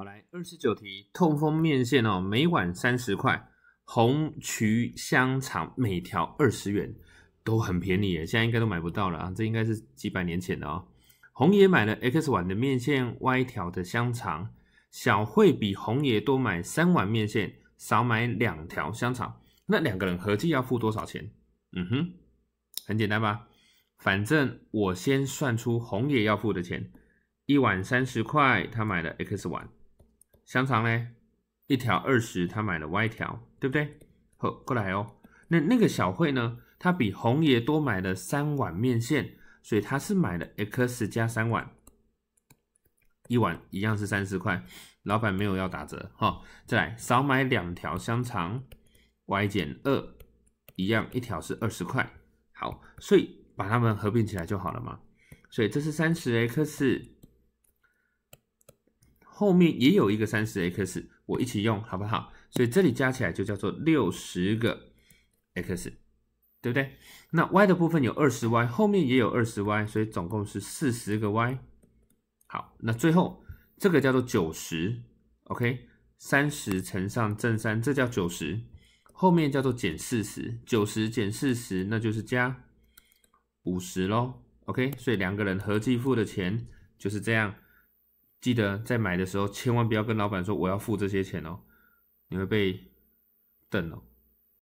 好来，二十九题，痛风面线哦，每碗三十块，红曲香肠每条二十元，都很便宜耶，现在应该都买不到了啊，这应该是几百年前的哦。红爷买了 x 碗的面线，y 条的香肠，小慧比红爷多买三碗面线，少买两条香肠，那两个人合计要付多少钱？嗯哼，很简单吧，反正我先算出红爷要付的钱，一碗三十块，他买了 x 碗。香肠嘞，一条二十，他买了 y 条，对不对？呵，过来哦。那那个小慧呢？他比红爷多买了三碗面线，所以他是买了 x 加三碗，一碗一样是三十块，老板没有要打折哈。再来，少买两条香肠，y 减二，一样一条是二十块。好，所以把它们合并起来就好了嘛。所以这是三十 x。后面也有一个三十 x，我一起用好不好？所以这里加起来就叫做六十个 x，对不对？那 y 的部分有二十 y，后面也有二十 y，所以总共是四十个 y。好，那最后这个叫做九十，OK，三十乘上正三，这叫九十。后面叫做减四十，九十减四十，那就是加五十喽，OK。所以两个人合计付的钱就是这样。记得在买的时候，千万不要跟老板说我要付这些钱哦，你会被瞪哦。